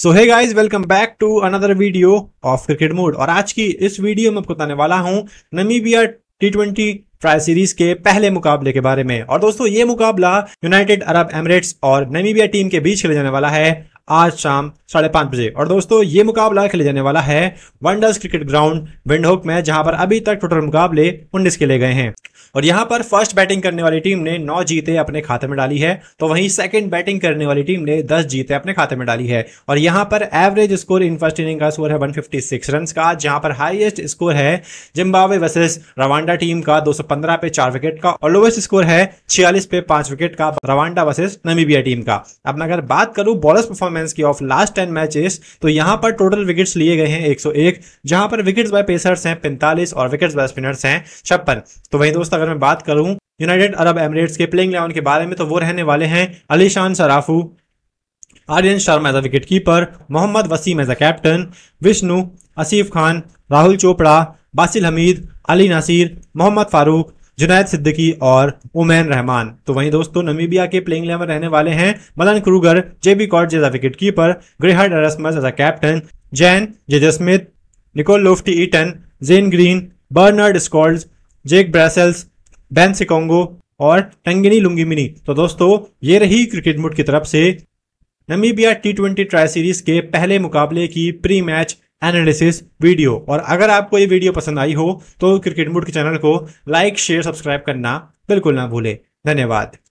सो है guys welcome back to another video of cricket mood और आज की इस वीडियो में आपको बताने वाला हूं Namibia T twenty tri series के पहले मुकाबले के बारे में और दोस्तों ये मुकाबला यूनाइटेड अरब एमिरेट्स और नमीबिया टीम के बीच खेले जाने वाला है आज शाम साढ़े पांच बजे और दोस्तों ये मुकाबला खेले जाने वाला है वनडर्स क्रिकेट ग्राउंड विंडहोक में जहां पर अभी तक टोटल मुकाबले उन्नीस खेले गए हैं और यहां पर फर्स्ट बैटिंग करने वाली टीम ने नौ जीते अपने खाते में डाली है तो वहीं सेकंड बैटिंग करने वाली टीम ने दस जीते अपने खाते में डाली है और यहां पर average score in first inning का स्कोर है 156 रन का जहां पर हाईएस्ट स्कोर है जिम्बावे वर्सेस रवांडा टीम का 215 पे चार विकेट का और लोवेस्ट स्कोर है छियालीस पे पांच विकेट का रवांडा वर्सेज नमीबिया टीम का अब मैं अगर बात करूं बॉलर परफॉर्मेंस की ऑफ लास्ट टेन मैचेस तो यहां पर टोटल विकेट्स लिए गए हैं 101 जहां पर विकेट्स बाय पेसर्स हैं पैंतालीस और विकेट्स बाय स्पिनर्स हैं छप्पन तो वही दोस्तों अगर मैं बात करूं यूनाइटेड अरब एमिरेट्स के प्लेइंग इलेवन के बारे में तो वो रहने वाले हैं Alishan Sharafu Aryan Sharma as a wicket keeper Mohammad Waseem as a captain Vishnu Asif Khan Rahul Chopra Basil Hameed Ali Nasir Mohammad Farooq Junaid Siddique और उमैन रहमान तो वहीं दोस्तों नमीबिया के प्लेइंग इलेवन रहने वाले हैं मदन क्रूगर जेबी कॉट जैसा wicket keeper Gerhard Erasmus as a captain Jan JJ Smit Nicol Loftie Eaton Zane Green Bernard Scholtz Jack Brassell Ben Shikongo और टंगिनी लुंगीमिनी तो दोस्तों ये रही क्रिकेट मुट की तरफ से Namibia T twenty tri series के पहले मुकाबले की प्री मैच एनालिसिस वीडियो और अगर आपको ये वीडियो पसंद आई हो तो क्रिकेट मूड के चैनल को लाइक शेयर सब्सक्राइब करना बिल्कुल ना भूले धन्यवाद